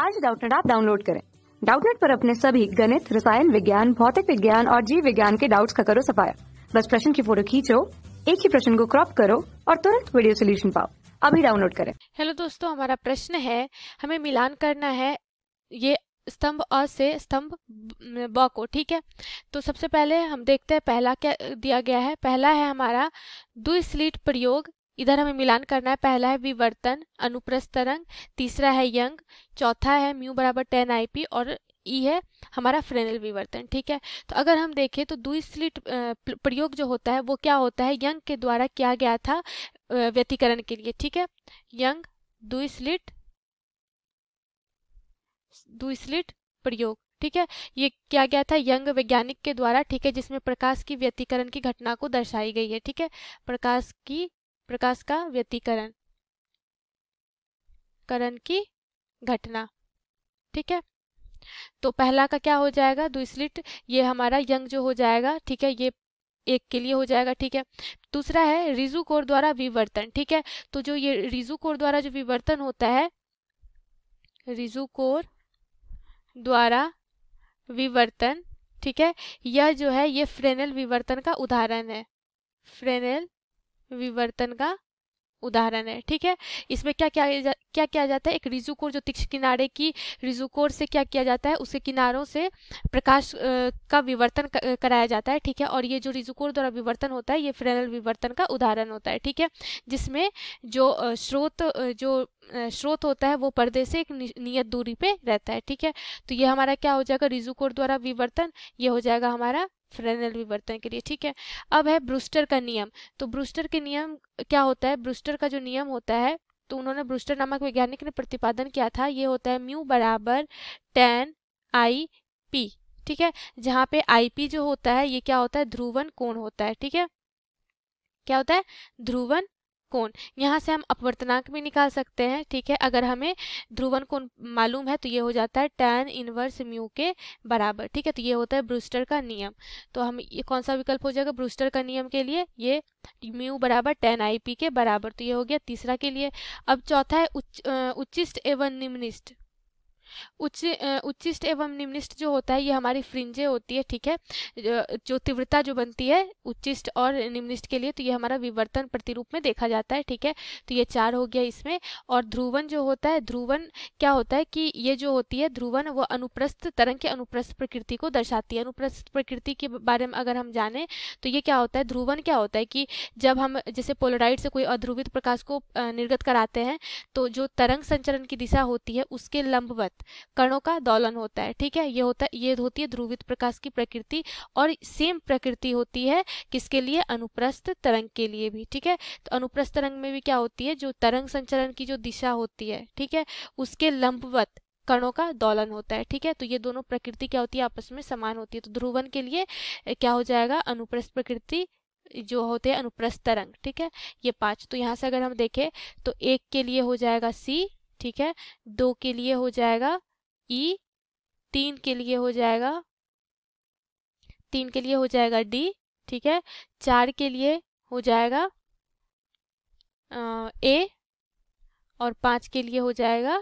आज डाउटनेट आप डाउनलोड करें डाउटनेट पर अपने सभी गणित रसायन विज्ञान भौतिक विज्ञान और जीव विज्ञान के डाउट्स का करो सफाया बस प्रश्न की फोटो खींचो एक ही प्रश्न को क्रॉप करो और तुरंत वीडियो सोल्यूशन पाओ अभी डाउनलोड करें हेलो दोस्तों हमारा प्रश्न है हमें मिलान करना है ये स्तंभ अ से स्तंभ ब को ठीक है तो सबसे पहले हम देखते हैं पहला क्या दिया गया है पहला है हमारा स्लीट प्रयोग इधर हमें मिलान करना है पहला है विवर्तन अनुप्रस्त तरंग तीसरा है यंग चौथा है म्यू बराबर टेन आई और ई है हमारा फ्रेनल विवर्तन ठीक है तो अगर हम देखें तो द्विस्लिट प्रयोग जो होता है वो क्या होता है यंग के द्वारा किया गया था व्यतीकरण के लिए ठीक है यंग द्विस्लिट द्विस्लिट प्रयोग ठीक है ये क्या गया था यंग वैज्ञानिक के द्वारा ठीक है जिसमें प्रकाश की व्यतीकरण की घटना को दर्शाई गई है ठीक है प्रकाश की प्रकाश का व्यतीकरण करण की घटना ठीक है तो पहला का क्या हो जाएगा दूसलिट ये हमारा यंग जो हो जाएगा ठीक है ये एक के लिए हो जाएगा ठीक है दूसरा है रिजु कोर द्वारा विवर्तन ठीक है तो जो ये रिजु कोर द्वारा जो विवर्तन होता है रिजु कोर द्वारा विवर्तन ठीक है यह जो है ये फ्रेनल विवर्तन का उदाहरण है फ्रेनेल विवर्तन का उदाहरण है ठीक है इसमें क्या क्या जा, क्या किया जाता है एक रिजुकोर जो तीक्ष किनारे की रिजुकोर से क्या किया जाता है उसके किनारों से प्रकाश का विवर्तन कराया जाता है ठीक है और ये जो रिजुकोर द्वारा विवर्तन होता है ये फ्रेनल विवर्तन का उदाहरण होता है ठीक है जिसमें जो स्रोत जो स्रोत होता है वो पर्दे से एक नियत दूरी पर रहता है ठीक है तो ये हमारा क्या हो जाएगा रिजुकोर द्वारा विवर्तन ये हो जाएगा हमारा फ्रेनल विवर्तन के लिए ठीक है अब है ब्रूस्टर का नियम तो ब्रूस्टर के नियम क्या होता है ब्रूस्टर का जो नियम होता है तो उन्होंने ब्रूस्टर नामक वैज्ञानिक ने प्रतिपादन किया था ये होता है म्यू बराबर टेन आई पी ठीक है जहाँ पे आई पी जो होता है ये क्या होता है ध्रुवन कोण होता है ठीक है क्या होता है ध्रुवन कोण यहाँ से हम अपवर्तनांक भी निकाल सकते हैं ठीक है अगर हमें ध्रुवन कोण मालूम है तो ये हो जाता है टैन इनवर्स म्यू के बराबर ठीक है तो ये होता है ब्रूस्टर का नियम तो हम ये कौन सा विकल्प हो जाएगा ब्रूस्टर का नियम के लिए ये म्यू बराबर टेन आई पी के बराबर तो ये हो गया तीसरा के लिए अब चौथा है उच्च उच्चिष्ट एवं निम्निष्ट उच्च उच्चिष्ट एवं निम्निष्ट जो होता है ये हमारी फ्रिंजे होती है ठीक है जो तीव्रता जो बनती है उच्चिष्ट और निम्निष्ट के लिए तो ये हमारा विवर्तन प्रतिरूप में देखा जाता है ठीक है तो ये चार हो गया इसमें और ध्रुवन जो होता है ध्रुवन क्या होता है कि ये जो होती है ध्रुवन वो अनुप्रस्थ तरंग के अनुप्रस्थ प्रकृति को दर्शाती है अनुप्रस्थ प्रकृति के बारे में अगर हम जाने तो ये क्या होता है ध्रुवन क्या होता है कि जब हम जैसे पोलराइड से कोई अध्रुवित प्रकाश को निर्गत कराते हैं तो जो तरंग संचरण की दिशा होती है उसके लंबवत कणों का दौलन होता है ठीक है ये होता है ये होती है ध्रुवित प्रकाश की प्रकृति और सेम प्रकृति होती है किसके लिए अनुप्रस्थ तरंग के लिए भी ठीक है तो अनुप्रस्थ तरंग में भी क्या होती है जो तरंग संचरण की जो दिशा होती है ठीक है उसके लंबवत कणों का दौलन होता है ठीक है तो ये दोनों प्रकृति क्या होती है आपस में समान होती है तो ध्रुवन के लिए क्या हो जाएगा अनुप्रस्थ प्रकृति जो होते हैं अनुप्रस्थ तरंग ठीक है ये पांच तो यहाँ से अगर हम देखें तो एक के लिए हो जाएगा सी ठीक है दो के लिए हो जाएगा ई e, तीन के लिए हो जाएगा तीन के लिए हो जाएगा डी ठीक है चार के लिए हो जाएगा ए और पाँच के लिए हो जाएगा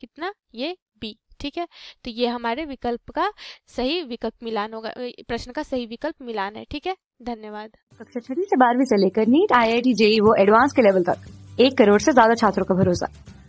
कितना ये बी ठीक है तो ये हमारे विकल्प का सही विकल्प मिलान होगा प्रश्न का सही विकल्प मिलान है ठीक है धन्यवाद कक्षा छठी से बारहवीं से लेकर NEET I I T JEE वो एडवांस के लेवल तक एक करोड़ से ज्यादा छात्रों का भरोसा